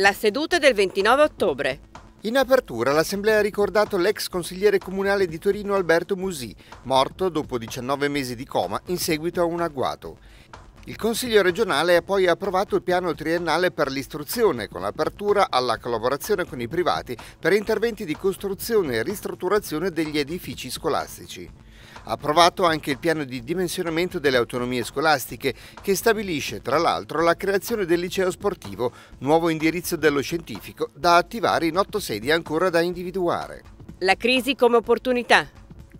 La seduta del 29 ottobre. In apertura l'Assemblea ha ricordato l'ex consigliere comunale di Torino Alberto Musì, morto dopo 19 mesi di coma in seguito a un agguato. Il Consiglio regionale ha poi approvato il piano triennale per l'istruzione, con l'apertura alla collaborazione con i privati per interventi di costruzione e ristrutturazione degli edifici scolastici approvato anche il piano di dimensionamento delle autonomie scolastiche che stabilisce tra l'altro la creazione del liceo sportivo, nuovo indirizzo dello scientifico da attivare in otto sedi ancora da individuare. La crisi come opportunità,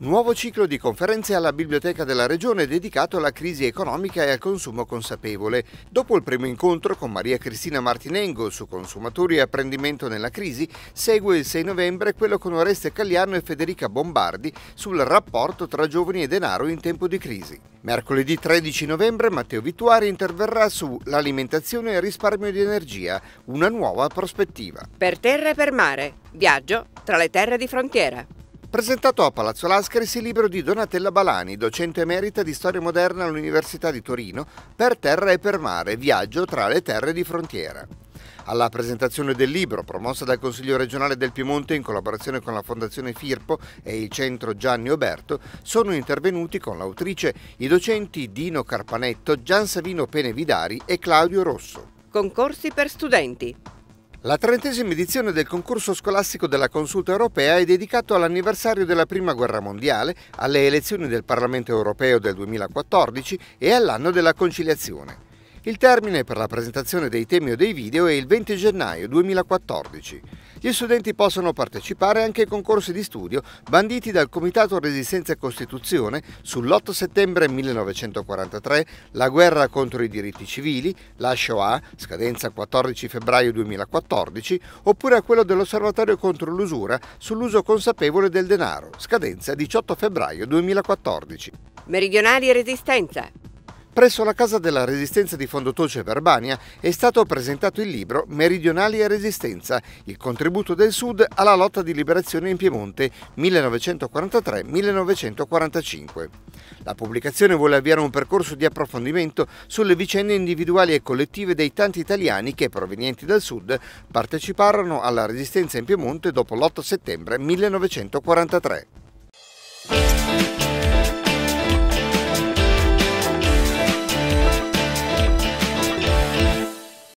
Nuovo ciclo di conferenze alla Biblioteca della Regione dedicato alla crisi economica e al consumo consapevole. Dopo il primo incontro con Maria Cristina Martinengo su consumatori e apprendimento nella crisi, segue il 6 novembre quello con Oreste Cagliano e Federica Bombardi sul rapporto tra giovani e denaro in tempo di crisi. Mercoledì 13 novembre Matteo Vittuari interverrà su L'alimentazione e il risparmio di energia, una nuova prospettiva. Per terra e per mare, viaggio tra le terre di frontiera. Presentato a Palazzo Lascaris il libro di Donatella Balani, docente emerita di storia moderna all'Università di Torino, per terra e per mare, viaggio tra le terre di frontiera. Alla presentazione del libro, promossa dal Consiglio regionale del Piemonte in collaborazione con la Fondazione Firpo e il Centro Gianni Oberto, sono intervenuti con l'autrice i docenti Dino Carpanetto, Gian Savino Penevidari e Claudio Rosso. Concorsi per studenti. La trentesima edizione del concorso scolastico della Consulta europea è dedicato all'anniversario della Prima Guerra Mondiale, alle elezioni del Parlamento europeo del 2014 e all'anno della conciliazione. Il termine per la presentazione dei temi o dei video è il 20 gennaio 2014. Gli studenti possono partecipare anche ai concorsi di studio banditi dal Comitato Resistenza e Costituzione sull'8 settembre 1943, la guerra contro i diritti civili, la Shoah, scadenza 14 febbraio 2014, oppure a quello dell'Osservatorio contro l'usura sull'uso consapevole del denaro, scadenza 18 febbraio 2014. Meridionali Resistenza, Presso la Casa della Resistenza di Fondotoce Verbania è stato presentato il libro Meridionali e Resistenza, il contributo del Sud alla lotta di liberazione in Piemonte 1943-1945. La pubblicazione vuole avviare un percorso di approfondimento sulle vicende individuali e collettive dei tanti italiani che, provenienti dal Sud, parteciparono alla Resistenza in Piemonte dopo l'8 settembre 1943.